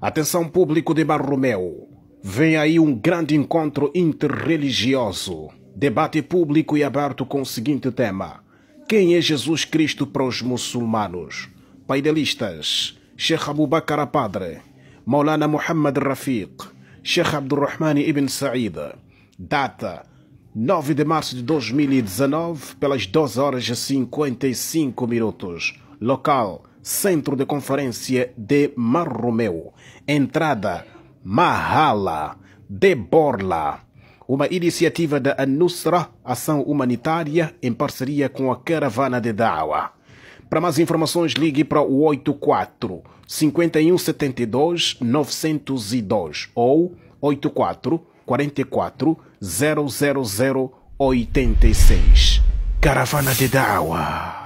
Atenção público de Barromeu. Vem aí um grande encontro interreligioso. Debate público e aberto com o seguinte tema: Quem é Jesus Cristo para os muçulmanos? Paidelistas: Sheikh Abubakar Padre, Maulana Muhammad Rafiq, Sheikh Abdurrahman Ibn Sa'id. Data: 9 de março de 2019, pelas 12 horas e 55 minutos. Local: Centro de Conferência de Marromeu. Entrada Mahala de Borla. Uma iniciativa da Anusra, ação humanitária em parceria com a Caravana de Dawa. Para mais informações, ligue para o 84 5172 902 ou 84 44 000 86. Caravana de Dawa.